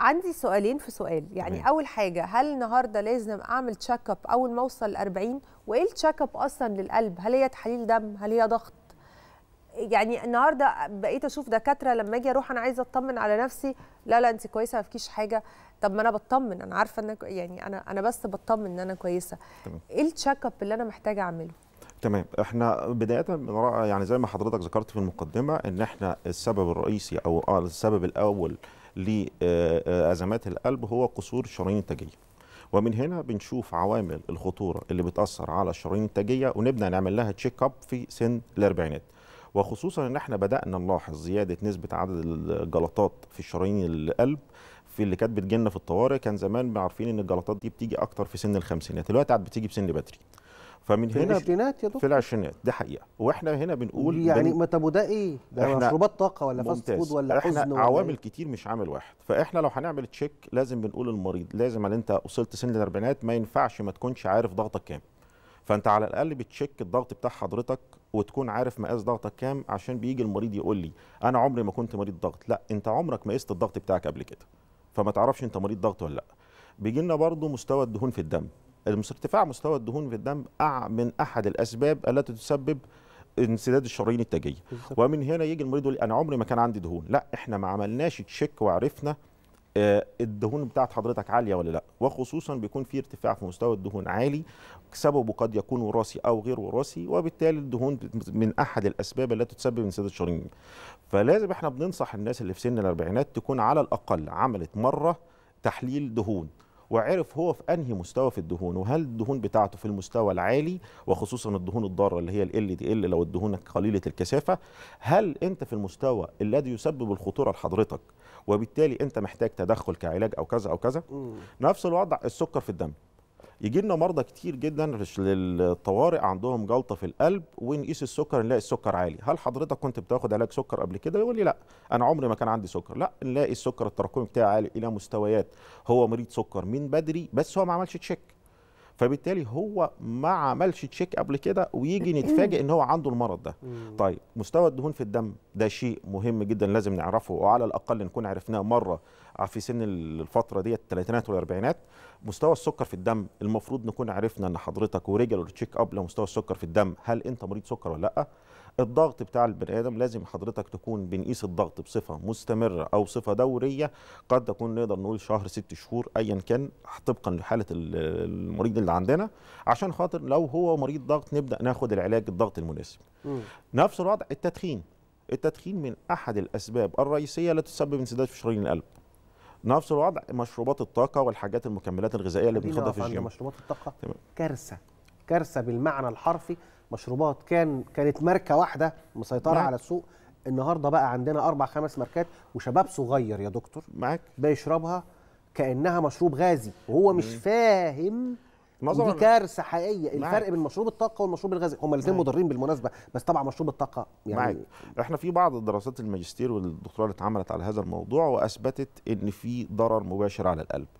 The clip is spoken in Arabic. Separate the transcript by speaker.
Speaker 1: عندي سؤالين في سؤال يعني مم. اول حاجه هل النهارده لازم اعمل تشيك اب اول ما اوصل 40 وايه التشيك اب اصلا للقلب هل هي تحاليل دم هل هي ضغط يعني النهارده بقيت اشوف دكاتره لما اجي اروح انا عايزه اطمن على نفسي لا لا انت كويسه ما فيكيش حاجه طب ما انا بطمن انا عارفه ان يعني انا انا بس بطمن ان انا كويسه ايه التشيك اب اللي انا محتاجه اعمله تمام احنا بدايه يعني زي ما حضرتك ذكرت في المقدمه ان احنا السبب الرئيسي او آه، السبب الاول لازمات القلب هو قصور الشرايين التاجيه ومن هنا بنشوف عوامل الخطوره اللي بتاثر على الشرايين التاجيه ونبدا نعمل لها تشيك اب في سن الاربعينات وخصوصا ان احنا بدانا نلاحظ زياده نسبه عدد الجلطات في شرايين القلب في اللي كانت بتجينا في الطوارئ كان زمان عارفين ان الجلطات دي بتيجي اكتر في سن الخمسينات دلوقتي عاد بتيجي بسن بدري فمن هنا في العشرينات يا دكتور في العشرينات ده حقيقه واحنا هنا بنقول يعني ما طب وده ايه؟ ده مشروبات طاقه ولا فاست فود ولا احنا حزن عوامل إيه؟ كتير مش عامل واحد فاحنا لو هنعمل تشيك لازم بنقول للمريض لازم ان انت وصلت سن الاربعينات ما ينفعش ما تكونش عارف ضغطك كام فانت على الاقل بتشيك الضغط بتاع حضرتك وتكون عارف مقاس ضغطك كام عشان بيجي المريض يقول لي انا عمري ما كنت مريض ضغط لا انت عمرك ما قست الضغط بتاعك قبل كده فما تعرفش انت مريض ضغط ولا لا بيجي لنا برضه مستوى الدهون في الدم ارتفاع مستوى الدهون في الدم من احد الاسباب التي تسبب انسداد الشرايين التاجيه ومن هنا يجي المريض يقول انا عمري ما كان عندي دهون لا احنا ما عملناش تشيك وعرفنا آه، الدهون بتاعت حضرتك عاليه ولا لا وخصوصا بيكون في ارتفاع في مستوى الدهون عالي سببه قد يكون وراثي او غير وراثي وبالتالي الدهون من احد الاسباب التي تسبب انسداد الشرايين فلازم احنا بننصح الناس اللي في سن الاربعينات تكون على الاقل عملت مره تحليل دهون وعرف هو في انهي مستوى في الدهون وهل الدهون بتاعته في المستوى العالي وخصوصا الدهون الضاره اللي هي ال دي ال لو الدهون قليله الكثافه هل انت في المستوى الذي يسبب الخطوره لحضرتك وبالتالي انت محتاج تدخل كعلاج او كذا او كذا نفس الوضع السكر في الدم يجي لنا مرضى كتير جدا للطوارئ عندهم جلطه في القلب ونقيس السكر نلاقي السكر عالي هل حضرتك كنت بتاخد علاج سكر قبل كده يقول لي لا انا عمري ما كان عندي سكر لا نلاقي السكر التراكمي بتاعه عالي الى مستويات هو مريض سكر من بدري بس هو ما عملش تشيك فبالتالي هو ما عملش تشيك قبل كده ويجي نتفاجئ ان هو عنده المرض ده طيب مستوى الدهون في الدم ده شيء مهم جدا لازم نعرفه وعلى الاقل نكون عرفناه مره في سن الفتره ديت الثلاثينات والاربعينات مستوى السكر في الدم المفروض نكون عرفنا ان حضرتك ورجل تشيك اب لمستوى السكر في الدم هل انت مريض سكر ولا لا الضغط بتاع البني ادم لازم حضرتك تكون بنقيس الضغط بصفه مستمره او صفه دوريه قد تكون نقدر نقول شهر ست شهور ايا كان طبقا لحاله المريض اللي عندنا عشان خاطر لو هو مريض ضغط نبدا ناخد العلاج الضغط المناسب م. نفس الوضع التدخين التدخين من احد الاسباب الرئيسيه التي تسبب انسداد في شرايين القلب نفس الوضع مشروبات الطاقه والحاجات المكملات الغذائيه اللي بناخدها في الجيم مشروبات الطاقه كارثه كارثه بالمعنى الحرفي مشروبات كان كانت ماركه واحده مسيطره نعم. على السوق النهارده بقى عندنا اربع خمس ماركات وشباب صغير يا دكتور معاك بيشربها كانها مشروب غازي وهو مش فاهم معظم دي كارثه حقيقيه الفرق بين مشروب الطاقه والمشروب الغازي هما الاثنين مضرين بالمناسبه بس طبعا مشروب الطاقه يعني معك. احنا في بعض دراسات الماجستير والدكتوراه اللي اتعملت على هذا الموضوع واثبتت ان في ضرر مباشر على القلب